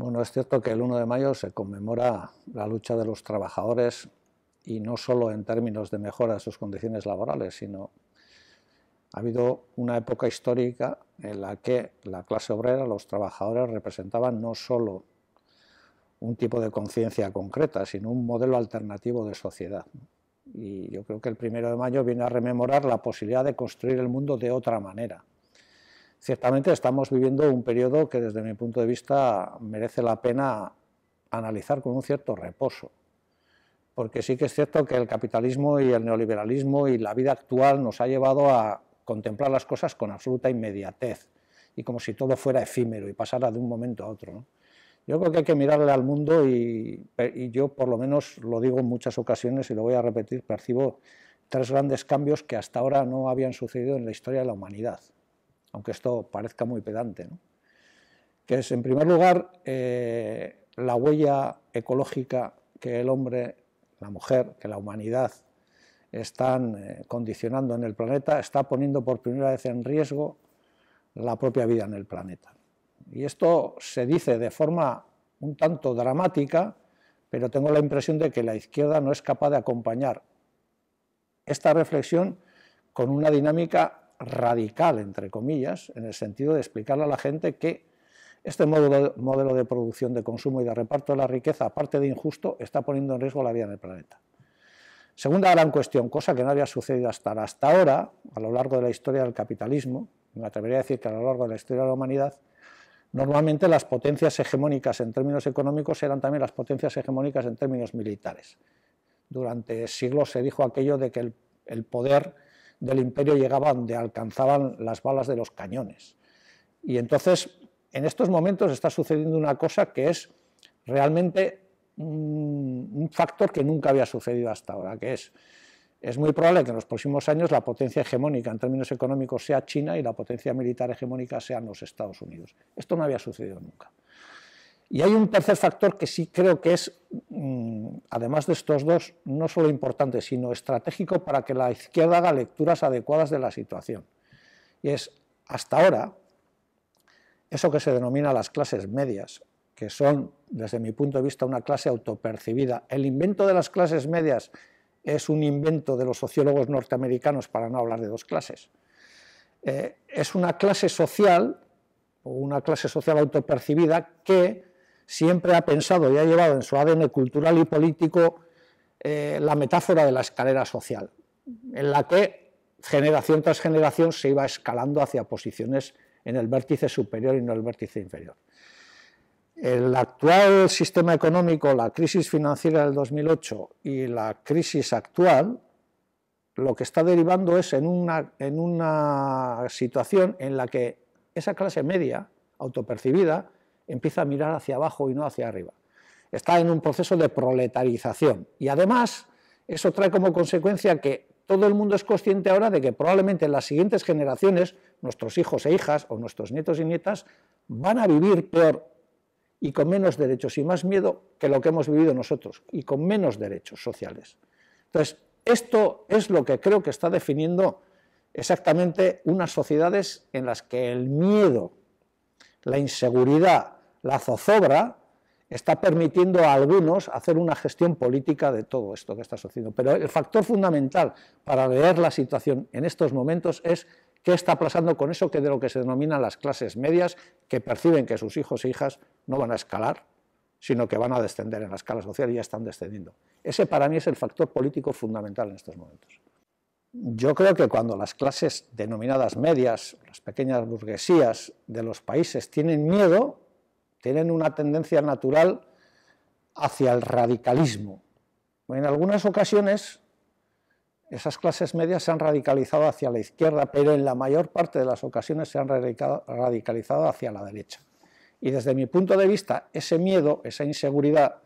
Bueno, es cierto que el 1 de mayo se conmemora la lucha de los trabajadores y no solo en términos de mejora de sus condiciones laborales, sino ha habido una época histórica en la que la clase obrera, los trabajadores, representaban no solo un tipo de conciencia concreta, sino un modelo alternativo de sociedad. Y yo creo que el 1 de mayo viene a rememorar la posibilidad de construir el mundo de otra manera, Ciertamente estamos viviendo un periodo que desde mi punto de vista merece la pena analizar con un cierto reposo, porque sí que es cierto que el capitalismo y el neoliberalismo y la vida actual nos ha llevado a contemplar las cosas con absoluta inmediatez y como si todo fuera efímero y pasara de un momento a otro. Yo creo que hay que mirarle al mundo y, yo por lo menos lo digo en muchas ocasiones y lo voy a repetir, percibo tres grandes cambios que hasta ahora no habían sucedido en la historia de la humanidad aunque esto parezca muy pedante, que es, en primer lugar, eh, la huella ecológica que el hombre, la mujer, que la humanidad están eh, condicionando en el planeta, está poniendo por primera vez en riesgo la propia vida en el planeta. Y esto se dice de forma un tanto dramática, pero tengo la impresión de que la izquierda no es capaz de acompañar esta reflexión con una dinámica radical, entre comillas, en el sentido de explicarle a la gente que este modelo, de producción, de consumo y de reparto de la riqueza, aparte de injusto, está poniendo en riesgo la vida del planeta. Segunda gran cuestión, cosa que no había sucedido hasta, hasta ahora, a lo largo de la historia del capitalismo, me atrevería a decir que a lo largo de la historia de la humanidad, normalmente las potencias hegemónicas en términos económicos eran también las potencias hegemónicas en términos militares. Durante siglos se dijo aquello de que el poder del imperio llegaba donde alcanzaban las balas de los cañones. Y entonces, en estos momentos está sucediendo una cosa que es realmente un factor que nunca había sucedido hasta ahora, que es, es muy probable que en los próximos años la potencia hegemónica en términos económicos sea China y la potencia militar hegemónica sean los Estados Unidos. Esto no había sucedido nunca. Y hay un tercer factor que sí creo que es, mm, además de estos dos, no solo importante, sino estratégico para que la izquierda haga lecturas adecuadas de la situación. Y es, hasta ahora, eso que se denomina las clases medias, que son, desde mi punto de vista, una clase autopercibida. El invento de las clases medias es un invento de los sociólogos norteamericanos, para no hablar de dos clases. Eh, es una clase social, o una clase social autopercibida, que siempre ha pensado y ha llevado en su ADN cultural y político eh, la metáfora de la escalera social, en la que generación tras generación se iba escalando hacia posiciones en el vértice superior y no el vértice inferior. El actual sistema económico, la crisis financiera del 2008 y la crisis actual, lo que está derivando es en una situación en la que esa clase media autopercibida empieza a mirar hacia abajo y no hacia arriba. Está en un proceso de proletarización. Y además, eso trae como consecuencia que todo el mundo es consciente ahora de que probablemente en las siguientes generaciones, nuestros hijos e hijas o nuestros nietos y nietas, van a vivir peor y con menos derechos y más miedo que lo que hemos vivido nosotros y con menos derechos sociales. Entonces, esto es lo que creo que está definiendo exactamente unas sociedades en las que el miedo, la inseguridad, la zozobra está permitiendo a algunos hacer una gestión política de todo esto que está sucediendo. Pero el factor fundamental para leer la situación en estos momentos es qué está pasando con eso que de lo que se denominan las clases medias, que perciben que sus hijos e hijas no van a escalar, sino que van a descender en la escala social y ya están descendiendo. Ese para mí es el factor político fundamental en estos momentos. Yo creo que cuando las clases denominadas medias, las pequeñas burguesías de los países tienen miedo, tienen una tendencia natural hacia el radicalismo. En algunas ocasiones esas clases medias se han radicalizado hacia la izquierda, pero en la mayor parte de las ocasiones se han radicalizado hacia la derecha. Y desde mi punto de vista, ese miedo, esa inseguridad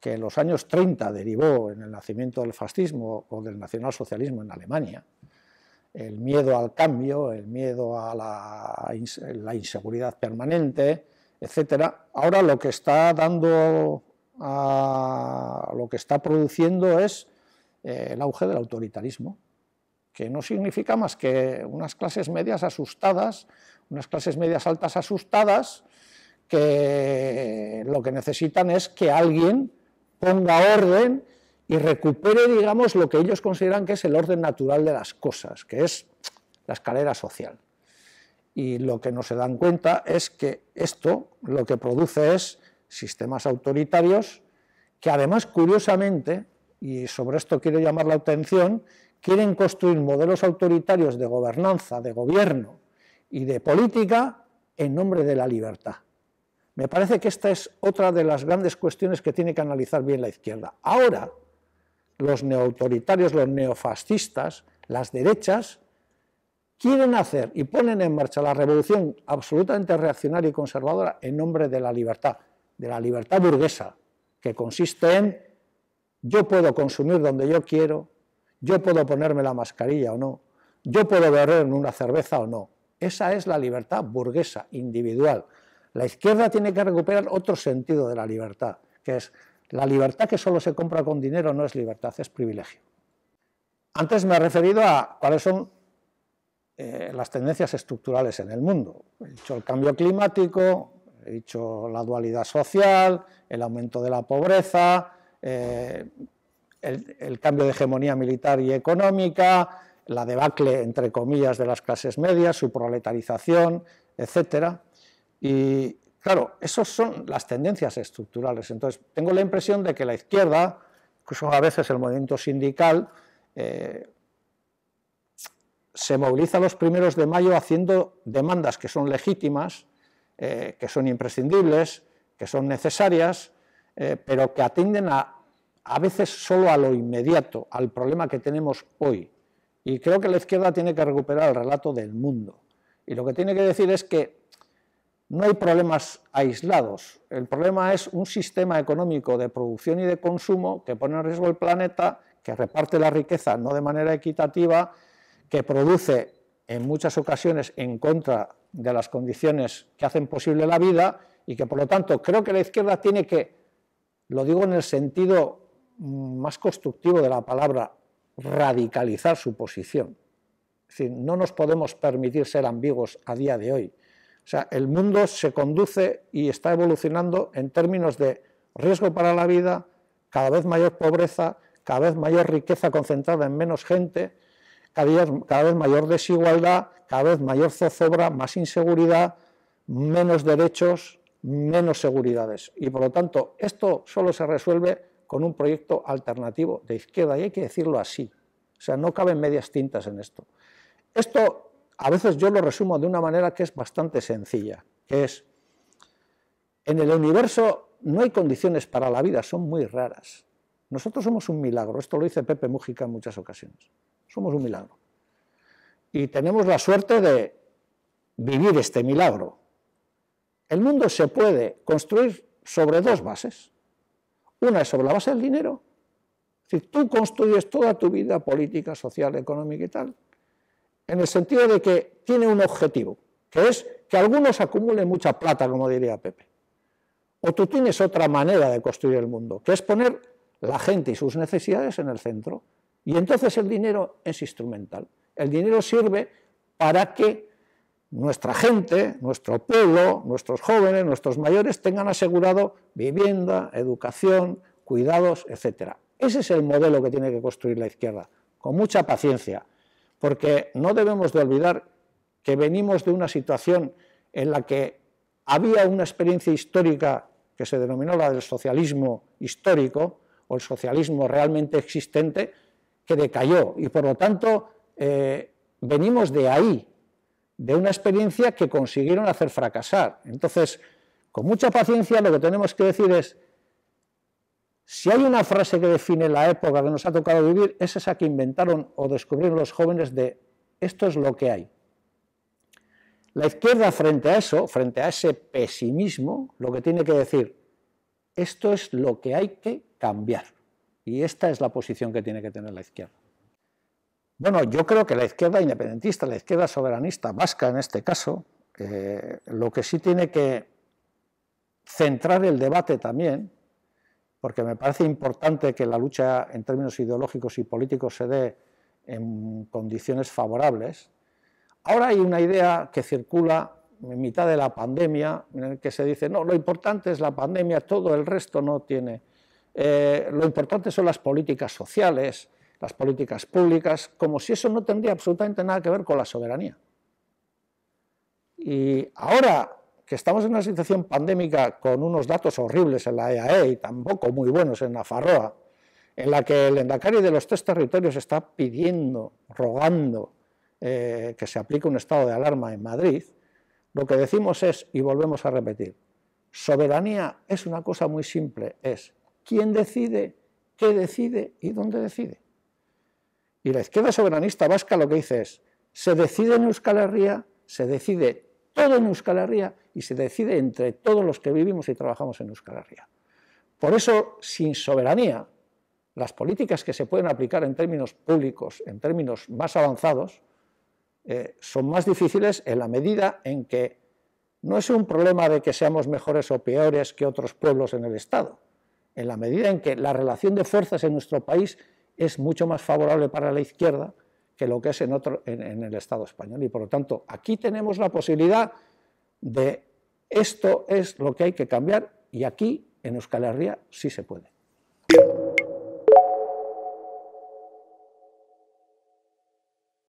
que en los años 30 derivó en el nacimiento del fascismo o del nacionalsocialismo en Alemania, el miedo al cambio, el miedo a la, la inseguridad permanente, etcétera. Ahora lo que está dando a, lo que está produciendo es eh, el auge del autoritarismo, que no significa más que unas clases medias asustadas, unas clases medias altas asustadas, que lo que necesitan es que alguien ponga orden y recupere, digamos, lo que ellos consideran que es el orden natural de las cosas, que es la escalera social y lo que no se dan cuenta es que esto lo que produce es sistemas autoritarios que además curiosamente, y sobre esto quiero llamar la atención, quieren construir modelos autoritarios de gobernanza, de gobierno y de política en nombre de la libertad. Me parece que esta es otra de las grandes cuestiones que tiene que analizar bien la izquierda. Ahora, los neoautoritarios, los neofascistas, las derechas, quieren hacer y ponen en marcha la revolución absolutamente reaccionaria y conservadora en nombre de la libertad, de la libertad burguesa, que consiste en yo puedo consumir donde yo quiero, yo puedo ponerme la mascarilla o no, yo puedo en una cerveza o no. Esa es la libertad burguesa, individual. La izquierda tiene que recuperar otro sentido de la libertad, que es la libertad que solo se compra con dinero no es libertad, es privilegio. Antes me he referido a cuáles son eh, las tendencias estructurales en el mundo. He dicho el cambio climático, he dicho la dualidad social, el aumento de la pobreza, eh, el, cambio de hegemonía militar y económica, la debacle, entre comillas, de las clases medias, su proletarización, etcétera. Y claro, esas son las tendencias estructurales. Entonces, tengo la impresión de que la izquierda, incluso a veces el movimiento sindical, eh, se moviliza los primeros de mayo haciendo demandas que son legítimas, eh, que son imprescindibles, que son necesarias, eh, pero que atienden a, a veces solo a lo inmediato, al problema que tenemos hoy. Y creo que la izquierda tiene que recuperar el relato del mundo. Y lo que tiene que decir es que no hay problemas aislados. El problema es un sistema económico de producción y de consumo que pone en riesgo el planeta, que reparte la riqueza no de manera equitativa que produce en muchas ocasiones en contra de las condiciones que hacen posible la vida y que por lo tanto creo que la izquierda tiene que, lo digo en el sentido mm, más constructivo de la palabra, radicalizar su posición. Es decir, no nos podemos permitir ser ambiguos a día de hoy. O sea, el mundo se conduce y está evolucionando en términos de riesgo para la vida, cada vez mayor pobreza, cada vez mayor riqueza concentrada en menos gente, cada vez, mayor desigualdad, cada vez mayor zozobra, más inseguridad, menos derechos, menos seguridades. Y por lo tanto, esto solo se resuelve con un proyecto alternativo de izquierda, y hay que decirlo así. O sea, no caben medias tintas en esto. Esto a veces yo lo resumo de una manera que es bastante sencilla, que es, en el universo no hay condiciones para la vida, son muy raras. Nosotros somos un milagro, esto lo dice Pepe Mújica en muchas ocasiones. Somos un milagro. Y tenemos la suerte de vivir este milagro. El mundo se puede construir sobre dos bases. Una es sobre la base del dinero. Es decir, tú construyes toda tu vida política, social, económica y tal, en el sentido de que tiene un objetivo, que es que algunos acumulen mucha plata, como diría Pepe. O tú tienes otra manera de construir el mundo, que es poner la gente y sus necesidades en el centro. Y entonces el dinero es instrumental. El dinero sirve para que nuestra gente, nuestro pueblo, nuestros jóvenes, nuestros mayores tengan asegurado vivienda, educación, cuidados, etc. Ese es el modelo que tiene que construir la izquierda, con mucha paciencia, porque no debemos de olvidar que venimos de una situación en la que había una experiencia histórica que se denominó la del socialismo histórico o el socialismo realmente existente, que decayó y por lo tanto eh, venimos de ahí, de una experiencia que consiguieron hacer fracasar. Entonces, con mucha paciencia lo que tenemos que decir es, si hay una frase que define la época que nos ha tocado vivir, es esa que inventaron o descubrieron los jóvenes de esto es lo que hay. La izquierda frente a eso, frente a ese pesimismo, lo que tiene que decir, esto es lo que hay que cambiar. Y esta es la posición que tiene que tener la izquierda. Bueno, yo creo que la izquierda independentista, la izquierda soberanista vasca en este caso, eh, lo que sí tiene que centrar el debate también, porque me parece importante que la lucha en términos ideológicos y políticos se dé en condiciones favorables. Ahora hay una idea que circula en mitad de la pandemia, en la que se dice, no, lo importante es la pandemia, todo el resto no tiene... Eh, lo importante son las políticas sociales, las políticas públicas, como si eso no tendría absolutamente nada que ver con la soberanía. Y ahora que estamos en una situación pandémica con unos datos horribles en la EAE e y tampoco muy buenos en la Farroa, en la que el endacario de los tres territorios está pidiendo, rogando eh, que se aplique un estado de alarma en Madrid, lo que decimos es, y volvemos a repetir, soberanía es una cosa muy simple, es quién decide, qué decide y dónde decide. Y la izquierda soberanista vasca lo que dice es, se decide en Euskal Herria, se decide todo en Euskal Herria y se decide entre todos los que vivimos y trabajamos en Euskal Herria. Por eso, sin soberanía, las políticas que se pueden aplicar en términos públicos, en términos más avanzados, eh, son más difíciles en la medida en que no es un problema de que seamos mejores o peores que otros pueblos en el Estado, en la medida en que la relación de fuerzas en nuestro país es mucho más favorable para la izquierda que lo que es en, otro, en, el Estado español. Y por lo tanto, aquí tenemos la posibilidad de esto es lo que hay que cambiar y aquí en Euskal Herria sí se puede.